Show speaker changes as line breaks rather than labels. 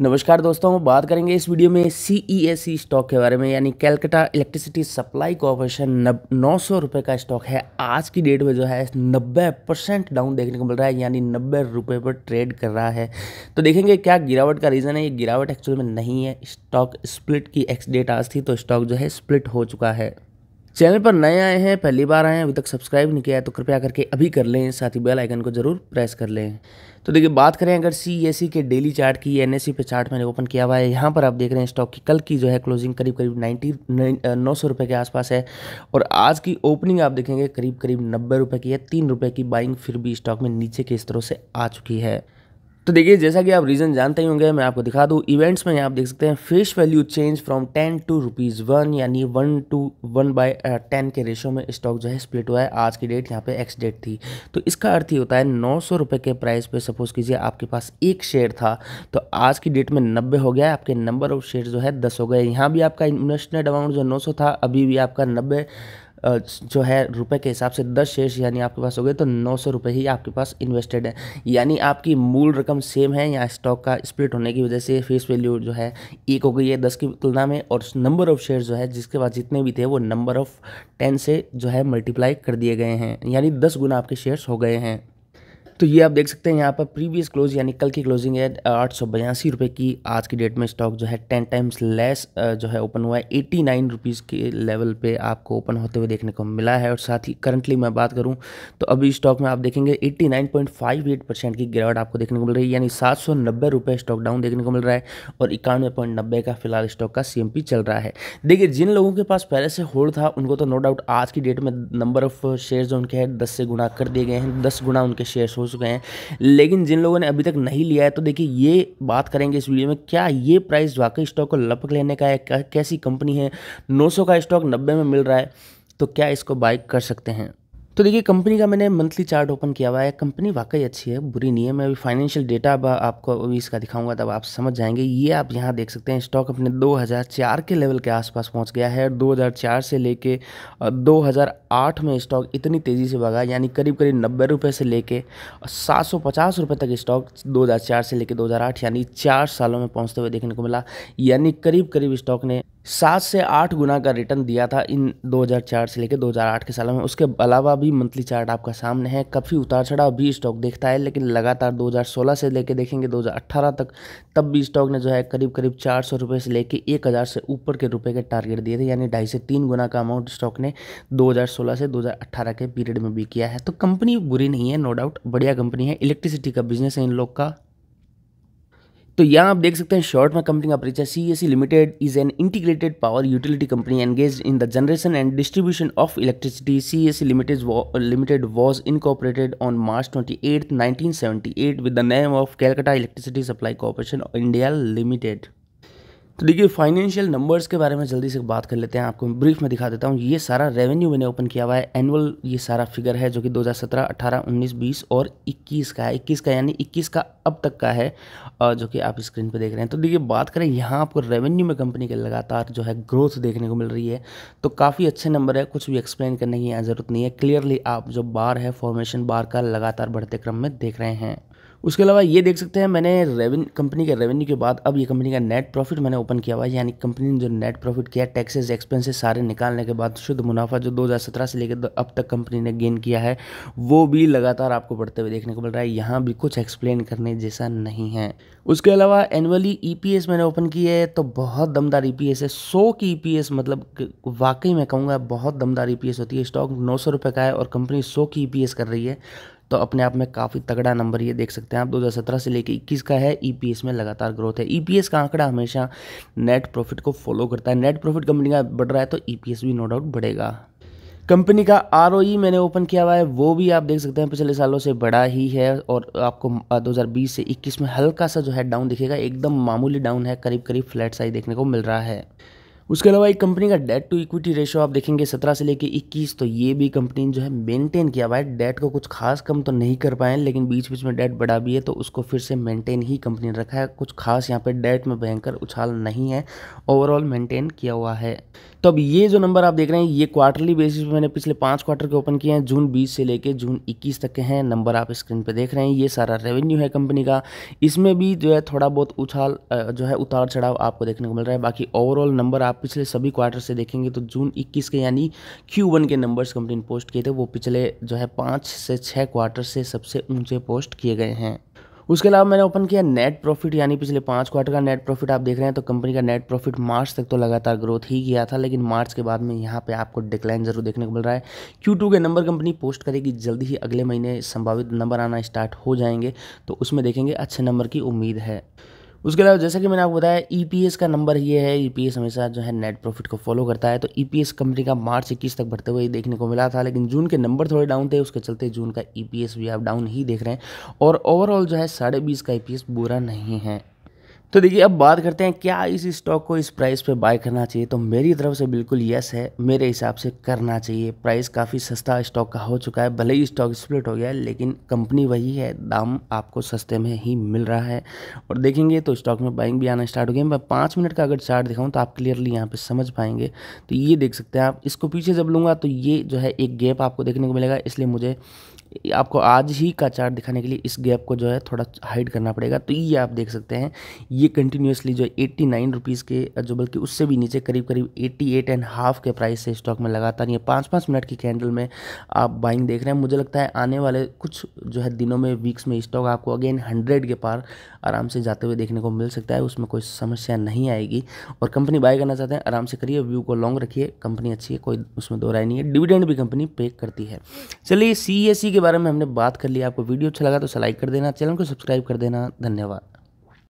नमस्कार दोस्तों हम बात करेंगे इस वीडियो में सी ई एस सी स्टॉक के बारे में यानी कैलकटा इलेक्ट्रिसिटी सप्लाई कॉरपोरेशन नौ सौ रुपये का स्टॉक है आज की डेट में जो है नब्बे परसेंट डाउन देखने को मिल रहा है यानी नब्बे रुपये पर ट्रेड कर रहा है तो देखेंगे क्या गिरावट का रीज़न है ये गिरावट एक्चुअल में नहीं है स्टॉक स्प्लिट की एक्स डेट आज थी तो स्टॉक जो है स्प्लिट हो चुका है चैनल पर नए आए हैं पहली बार आए हैं अभी तक सब्सक्राइब नहीं किया है तो कृपया करके अभी कर लें साथ ही बेल आइकन को ज़रूर प्रेस कर लें तो देखिए बात करें अगर सी के डेली चार्ट की एन पे चार्ट मैंने ओपन किया हुआ है यहाँ पर आप देख रहे हैं स्टॉक की कल की जो है क्लोजिंग करीब करीब नाइन्टी नौ सौ रुपये के आसपास है और आज की ओपनिंग आप देखेंगे करीब करीब नब्बे रुपये की है तीन रुपये की बाइंग फिर भी स्टॉक में नीचे के स्तरों से आ चुकी है तो देखिए जैसा कि आप रीज़न जानते ही होंगे मैं आपको दिखा दूँ इवेंट्स में आप देख सकते हैं face value change from ten to rupees one यानी one two one by ten के रेशो में स्टॉक जो है स्प्लिट हुआ है आज की डेट यहाँ पे एक्स डेट थी तो इसका अर्थ ही होता है नौ सौ रुपये के प्राइस पे सपोज कीजिए आपके पास एक शेयर था तो आज की डेट में नब्बे हो गया है आपके नंबर ऑफ शेयर जो है दस हो गए यहाँ भी आपका इन्वेस्टमेंट अमाउंट जो नौ सौ था अभी भी आपका नब्बे जो है रुपए के हिसाब से दस शेयर्स यानी आपके पास हो गए तो नौ सौ रुपये ही आपके पास इन्वेस्टेड है यानी आपकी मूल रकम सेम है या स्टॉक का स्प्लिट होने की वजह से फेस वैल्यू जो है एक हो गई है दस की तुलना में और नंबर ऑफ शेयर जो है जिसके पास जितने भी थे वो नंबर ऑफ टेन से जो है मल्टीप्लाई कर दिए गए हैं यानी दस गुना आपके शेयर्स हो गए हैं तो ये आप देख सकते हैं यहाँ पर प्रीवियस क्लोज यानी कल की क्लोजिंग है आठ सौ बयासी रुपये की आज की डेट में स्टॉक जो है टेन टाइम्स लेस जो है ओपन हुआ है एटी नाइन रुपीज़ के लेवल पे आपको ओपन होते हुए देखने को मिला है और साथ ही करंटली मैं बात करूँ तो अभी स्टॉक में आप देखेंगे eighty nine point five eight percent की गिरावट आपको देखने को मिल रही है यानी सात सौ नब्बे रुपये स्टॉक डाउन देखने को मिल रहा है और इक्यानवे पॉइंट नब्बे का फिलहाल स्टॉक का सी चल रहा है देखिए जिन लोगों के पास पहले से होल्ड था उनको तो नो डाउट आज की डेट में नंबर ऑफ शेयर जो उनके हैं दस से गुणा कर दिए गए हैं दस गुणा उनके शेयर्स हो हो चुके हैं लेकिन जिन लोगों ने अभी तक नहीं लिया है तो देखिए ये बात करेंगे इस वीडियो में क्या ये प्राइस वाकई स्टॉक को लपक लेने का है कैसी कंपनी है नौ का स्टॉक नब्बे में मिल रहा है तो क्या इसको बाइक कर सकते हैं तो देखिए कंपनी का मैंने मंथली चार्ट ओपन किया हुआ है कंपनी वाकई अच्छी है बुरी नहीं है मैं अभी फाइनेंशियल डेटा अब आपको अभी इसका दिखाऊंगा तब आप समझ जाएंगे ये आप यहाँ देख सकते हैं स्टॉक अपने 2004 के लेवल के आसपास पहुँच गया है 2004 से लेके 2008 में स्टॉक इतनी तेज़ी से भगा यानी करीब करीब नब्बे रुपये से लेके सात सौ तक स्टॉक दो से लेकर दो यानी चार सालों में पहुँचते हुए देखने को मिला यानी करीब करीब स्टॉक ने सात से आठ गुना का रिटर्न दिया था इन दो से लेकर दो के सालों में उसके अलावा भी मंथली चार्ट आपका सामने है काफ़ी उतार चढ़ाव भी स्टॉक देखता है लेकिन लगातार 2016 से लेके देखेंगे 2018 तक तब भी स्टॉक ने जो है करीब करीब चार सौ रुपये से लेके एक हज़ार से ऊपर के रुपए के टारगेट दिए थे यानी ढाई से तीन गुना का अमाउंट स्टॉक ने 2016 से 2018 के पीरियड में भी किया है तो कंपनी बुरी नहीं है नो डाउट बढ़िया कंपनी है इलेक्ट्रिसिटी का बिजनेस है इन लोग का तो यहाँ आप देख सकते हैं शॉर्ट में कंपनी का परिचय C S C limited is an integrated power utility company engage in the generation and distribution of electricity C S limited limited was incorporated on March twenty eight nineteen seventy eight with the name of Calcutta Electricity Supply Corporation India limited तो देखिए financial numbers के बारे में जल्दी से बात कर लेते हैं आपको ब्रीफ में दिखा देता हूँ ये सारा रेवेन्यू मैंने ओपन किया हुआ है एनुअल ये सारा फिगर है जो कि 2017, 18, 19, 20 और 21 का है 21 का यानी 21 का अब तक का है जो कि आप स्क्रीन पर देख रहे हैं तो देखिए बात करें यहाँ आपको रेवेन्यू में कंपनी के लगातार जो है ग्रोथ देखने को मिल रही है तो काफ़ी अच्छे नंबर है कुछ भी एक्सप्लेन करने की यहाँ ज़रूरत नहीं है क्लियरली आप जो बार है फॉर्मेशन बार का लगातार बढ़ते क्रम में देख रहे हैं उसके अलावा ये देख सकते हैं मैंने रेवन कंपनी के रेवेन्यू के बाद अब ये कंपनी का नेट प्रॉफिट मैंने ओपन किया हुआ है यानी कंपनी ने जो नेट प्रॉफिट किया टैक्सेस एक्सपेंसेस सारे निकालने के बाद शुद्ध मुनाफा जो 2017 से लेकर अब तक कंपनी ने गेन किया है वो भी लगातार आपको बढ़ते हुए देखने को मिल रहा है यहाँ भी कुछ एक्सप्लेन करने जैसा नहीं है उसके अलावा एनुअली ई e मैंने ओपन की है तो बहुत दमदार ई e है सौ की ई e मतलब वाकई मैं कहूँगा बहुत दमदार ई होती है स्टॉक नौ सौ का है और कंपनी सौ की ई कर रही है तो अपने आप में काफ़ी तगड़ा नंबर ये देख सकते हैं आप 2017 से लेकर 21 का है ईपीएस e में लगातार ग्रोथ है ईपीएस e का आंकड़ा हमेशा नेट प्रॉफिट को फॉलो करता है नेट प्रॉफिट कंपनी का बढ़ रहा है तो ईपीएस e भी नो डाउट बढ़ेगा कंपनी का आर मैंने ओपन किया हुआ है वो भी आप देख सकते हैं पिछले सालों से बड़ा ही है और आपको 2020 से 21 में हल्का सा जो है डाउन दिखेगा एकदम मामूली डाउन है करीब करीब फ्लैट साइज देखने को मिल रहा है उसके अलावा एक कंपनी का डेट टू इक्विटी रेशियो आप देखेंगे सत्रह से लेकर इक्कीस तो ये भी कंपनी जो है मेंटेन किया हुआ है डेट को कुछ खास कम तो नहीं कर पाए लेकिन बीच बीच में डेट बढ़ा भी है तो उसको फिर से मेंटेन ही कंपनी ने रखा है कुछ खास यहाँ पे डेट में भयंकर उछाल नहीं है ओवरऑल मेंटेन किया हुआ है तो अब ये जो नंबर आप देख रहे हैं ये क्वार्टरली बेसिस पे मैंने पिछले पाँच क्वार्टर के ओपन किए हैं जून 20 से लेके जून 21 तक के हैं नंबर आप स्क्रीन पे देख रहे हैं ये सारा रेवेन्यू है कंपनी का इसमें भी जो है थोड़ा बहुत उछाल जो है उतार चढ़ाव आपको देखने को मिल रहा है बाकी ओवरऑल नंबर आप पिछले सभी क्वार्टर से देखेंगे तो जून इक्कीस के यानी क्यू के नंबर्स कंपनी ने पोस्ट किए थे वो पिछले जो है पाँच से छः क्वार्टर से सबसे ऊँचे पोस्ट किए गए हैं उसके अलावा मैंने ओपन किया नेट प्रॉफिट यानी पिछले पाँच क्वार्टर का नेट प्रॉफिट आप देख रहे हैं तो कंपनी का नेट प्रॉफिट मार्च तक तो लगातार ग्रोथ ही किया था लेकिन मार्च के बाद में यहाँ पे आपको डिक्लाइन जरूर देखने को मिल रहा है क्यू के नंबर कंपनी पोस्ट करेगी जल्दी ही अगले महीने संभावित नंबर आना स्टार्ट हो जाएंगे तो उसमें देखेंगे अच्छे नंबर की उम्मीद है उसके अलावा जैसा कि मैंने आपको बताया ई e का नंबर ये है ई e हमेशा जो है नेट प्रॉफिट को फॉलो करता है तो ई e कंपनी का मार्च इक्कीस तक बढ़ते हुए देखने को मिला था लेकिन जून के नंबर थोड़े डाउन थे उसके चलते जून का ई भी आप डाउन ही देख रहे हैं और ओवरऑल जो है साढ़े बीस का ई बुरा नहीं है तो देखिए अब बात करते हैं क्या इस स्टॉक को इस प्राइस पे बाय करना चाहिए तो मेरी तरफ से बिल्कुल यस है मेरे हिसाब से करना चाहिए प्राइस काफ़ी सस्ता स्टॉक का हो चुका है भले ही स्टॉक स्प्लिट हो गया है लेकिन कंपनी वही है दाम आपको सस्ते में ही मिल रहा है और देखेंगे तो स्टॉक में बाइंग भी आना स्टार्ट हो गया मैं पाँच मिनट का अगर चार्ट दिखाऊँ तो आप क्लियरली यहाँ पर समझ पाएंगे तो ये देख सकते हैं आप इसको पीछे जब लूँगा तो ये जो है एक गैप आपको देखने को मिलेगा इसलिए मुझे आपको आज ही का चार्ट दिखाने के लिए इस गैप को जो है थोड़ा हाइड करना पड़ेगा तो ये आप देख सकते हैं ये ये कंटिन्यूसली जो एट्टी नाइन रुपीज़ के जो बल्कि उससे भी नीचे करीब करीब एट्टी एट एंड हाफ के प्राइस से स्टॉक में लगातार ये पाँच पाँच मिनट की कैंडल में आप बाइंग देख रहे हैं मुझे लगता है आने वाले कुछ जो है दिनों में वीक्स में स्टॉक आपको अगेन हंड्रेड के पार आराम से जाते हुए देखने को मिल सकता है उसमें कोई समस्या नहीं आएगी और कंपनी बाय करना चाहते हैं आराम से करिए व्यू को लॉन्ग रखिए कंपनी अच्छी है कोई उसमें दो नहीं है डिविडेंड भी कंपनी पे करती है चलिए सी e के बारे में हमने बात कर ली आपको वीडियो अच्छा लगा तो लाइक कर देना चैनल को सब्सक्राइब कर देना धन्यवाद